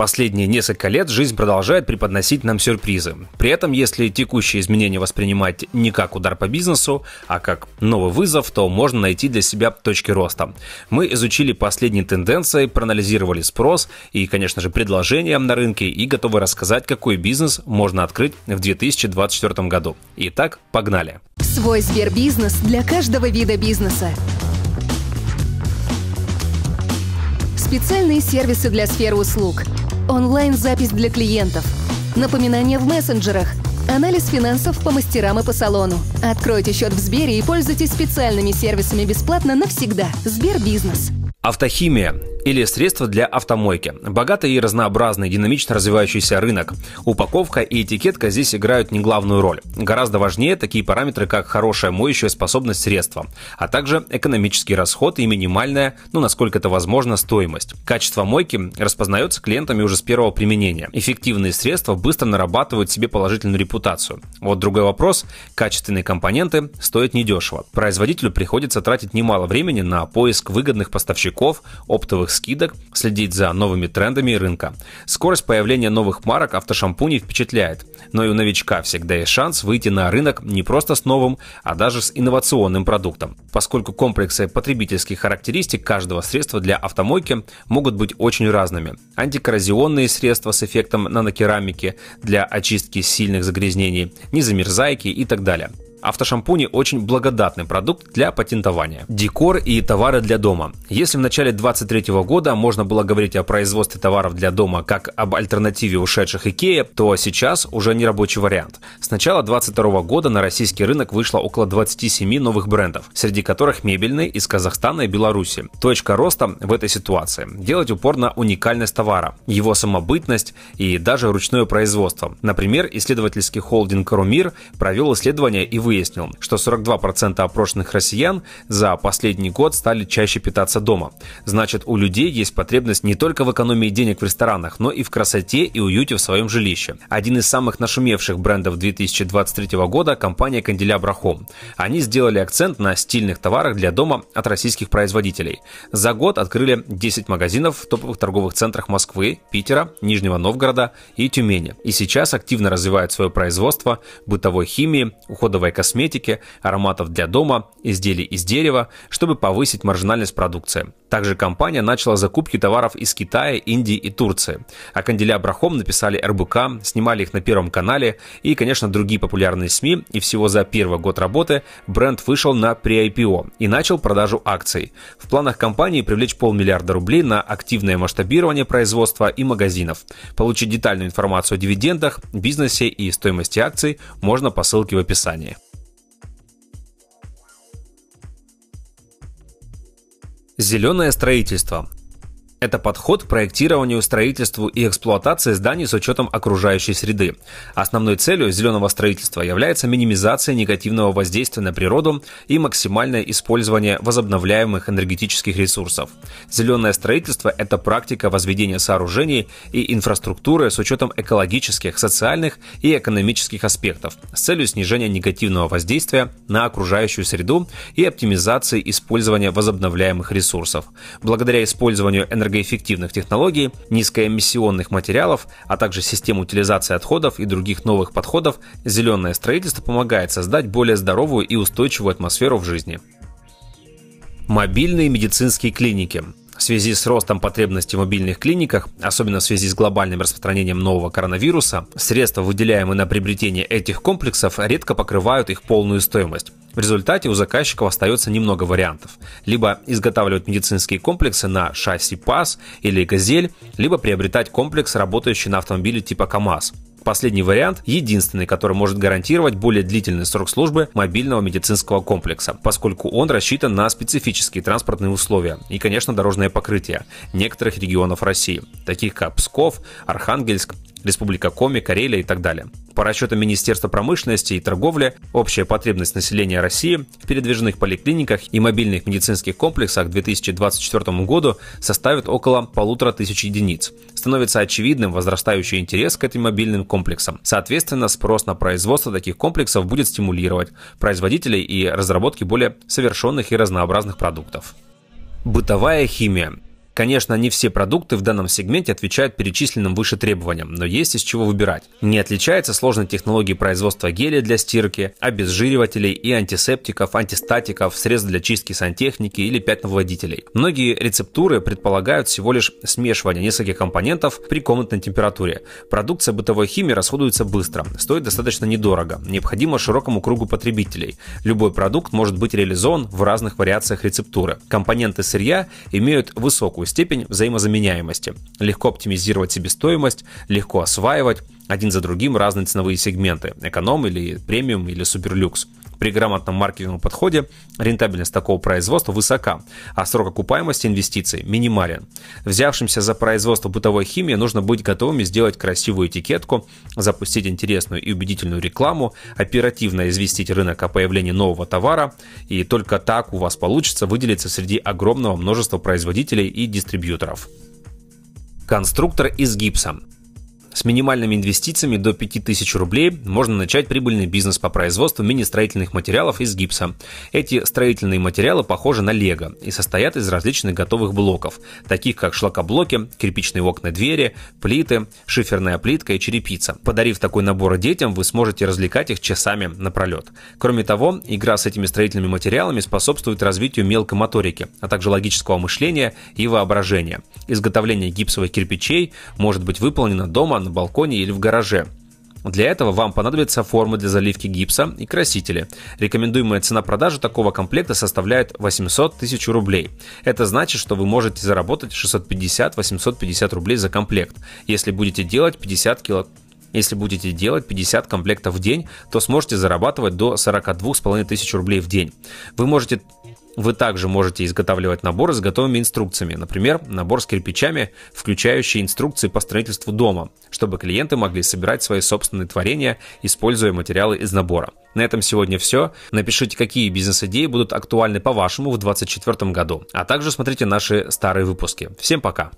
Последние несколько лет жизнь продолжает преподносить нам сюрпризы. При этом, если текущие изменения воспринимать не как удар по бизнесу, а как новый вызов, то можно найти для себя точки роста. Мы изучили последние тенденции, проанализировали спрос и, конечно же, предложения на рынке и готовы рассказать, какой бизнес можно открыть в 2024 году. Итак, погнали! Свой Сбербизнес для каждого вида бизнеса. Специальные сервисы для сферы услуг – онлайн-запись для клиентов, напоминания в мессенджерах, анализ финансов по мастерам и по салону. Откройте счет в Сбере и пользуйтесь специальными сервисами бесплатно навсегда. Сбербизнес. Автохимия или средства для автомойки. Богатый и разнообразный, динамично развивающийся рынок. Упаковка и этикетка здесь играют не главную роль. Гораздо важнее такие параметры, как хорошая моющая способность средства, а также экономический расход и минимальная, ну насколько это возможно, стоимость. Качество мойки распознается клиентами уже с первого применения. Эффективные средства быстро нарабатывают себе положительную репутацию. Вот другой вопрос. Качественные компоненты стоят недешево. Производителю приходится тратить немало времени на поиск выгодных поставщиков, оптовых новых скидок, следить за новыми трендами рынка. Скорость появления новых марок автошампуней впечатляет, но и у новичка всегда есть шанс выйти на рынок не просто с новым, а даже с инновационным продуктом, поскольку комплексы потребительских характеристик каждого средства для автомойки могут быть очень разными. Антикоррозионные средства с эффектом нанокерамики для очистки сильных загрязнений, незамерзайки и так далее. Автошампуни очень благодатный продукт для патентования. Декор и товары для дома. Если в начале 23 года можно было говорить о производстве товаров для дома как об альтернативе ушедших Икея, то сейчас уже не рабочий вариант. С начала 22 года на российский рынок вышло около 27 новых брендов, среди которых мебельные из Казахстана и Беларуси. Точка роста в этой ситуации – делать упор на уникальность товара, его самобытность и даже ручное производство. Например, исследовательский холдинг «Румир» провел исследование и вы выяснил, что 42% опрошенных россиян за последний год стали чаще питаться дома. Значит, у людей есть потребность не только в экономии денег в ресторанах, но и в красоте и уюте в своем жилище. Один из самых нашумевших брендов 2023 года – компания «Канделябра Home». Они сделали акцент на стильных товарах для дома от российских производителей. За год открыли 10 магазинов в топовых торговых центрах Москвы, Питера, Нижнего Новгорода и Тюмени. И сейчас активно развивают свое производство бытовой химии, уходовой косметики, ароматов для дома, изделий из дерева, чтобы повысить маржинальность продукции. Также компания начала закупки товаров из Китая, Индии и Турции. О а канделябрах Хом написали РБК, снимали их на Первом канале и, конечно, другие популярные СМИ. И всего за первый год работы бренд вышел на pre-IPO и начал продажу акций. В планах компании привлечь полмиллиарда рублей на активное масштабирование производства и магазинов. Получить детальную информацию о дивидендах, бизнесе и стоимости акций можно по ссылке в описании. Зеленое строительство. Это подход к проектированию, строительству и эксплуатации зданий с учетом окружающей среды. Основной целью зеленого строительства является минимизация негативного воздействия на природу и максимальное использование возобновляемых энергетических ресурсов. Зеленое строительство – это практика возведения сооружений и инфраструктуры с учетом экологических, социальных и экономических аспектов с целью снижения негативного воздействия на окружающую среду и оптимизации использования возобновляемых ресурсов. Благодаря использованию энергетических энергоэффективных технологий, низкоэмиссионных материалов, а также систем утилизации отходов и других новых подходов, зеленое строительство помогает создать более здоровую и устойчивую атмосферу в жизни. Мобильные медицинские клиники в связи с ростом потребностей в мобильных клиниках, особенно в связи с глобальным распространением нового коронавируса, средства, выделяемые на приобретение этих комплексов, редко покрывают их полную стоимость. В результате у заказчиков остается немного вариантов. Либо изготавливать медицинские комплексы на шасси ПАС или «Газель», либо приобретать комплекс, работающий на автомобиле типа КАМАЗ. Последний вариант – единственный, который может гарантировать более длительный срок службы мобильного медицинского комплекса, поскольку он рассчитан на специфические транспортные условия и, конечно, дорожное покрытие некоторых регионов России, таких как Псков, Архангельск, Республика Коми, Карелия и так далее. По расчетам Министерства промышленности и торговли, общая потребность населения России в передвижных поликлиниках и мобильных медицинских комплексах к 2024 году составит около полутора тысяч единиц. Становится очевидным возрастающий интерес к этим мобильным комплексам. Соответственно, спрос на производство таких комплексов будет стимулировать производителей и разработки более совершенных и разнообразных продуктов. Бытовая химия Конечно, не все продукты в данном сегменте отвечают перечисленным выше требованиям, но есть из чего выбирать. Не отличается сложной технологией производства геля для стирки, обезжиривателей и антисептиков, антистатиков, средств для чистки сантехники или пятновыводителей. Многие рецептуры предполагают всего лишь смешивание нескольких компонентов при комнатной температуре. Продукция бытовой химии расходуется быстро, стоит достаточно недорого, необходимо широкому кругу потребителей. Любой продукт может быть реализован в разных вариациях рецептуры. Компоненты сырья имеют высокую степень взаимозаменяемости. Легко оптимизировать себестоимость, легко осваивать, один за другим разные ценовые сегменты – эконом или премиум или суперлюкс. При грамотном маркетинговом подходе рентабельность такого производства высока, а срок окупаемости инвестиций минимален. Взявшимся за производство бытовой химии нужно быть готовыми сделать красивую этикетку, запустить интересную и убедительную рекламу, оперативно известить рынок о появлении нового товара, и только так у вас получится выделиться среди огромного множества производителей и дистрибьюторов. Конструктор из гипса – с минимальными инвестициями до 5000 рублей можно начать прибыльный бизнес по производству мини-строительных материалов из гипса. Эти строительные материалы похожи на лего и состоят из различных готовых блоков, таких как шлакоблоки, кирпичные окна двери, плиты, шиферная плитка и черепица. Подарив такой набор детям, вы сможете развлекать их часами напролет. Кроме того, игра с этими строительными материалами способствует развитию мелкой моторики, а также логического мышления и воображения. Изготовление гипсовых кирпичей может быть выполнено дома на балконе или в гараже. Для этого вам понадобится формы для заливки гипса и красители. Рекомендуемая цена продажи такого комплекта составляет 800 тысяч рублей. Это значит, что вы можете заработать 650-850 рублей за комплект, если будете делать 50 кило... Если будете делать 50 комплектов в день, то сможете зарабатывать до 42,5 тысяч рублей в день. Вы можете вы также можете изготавливать наборы с готовыми инструкциями, например, набор с кирпичами, включающий инструкции по строительству дома, чтобы клиенты могли собирать свои собственные творения, используя материалы из набора. На этом сегодня все. Напишите, какие бизнес-идеи будут актуальны по-вашему в 2024 году, а также смотрите наши старые выпуски. Всем пока!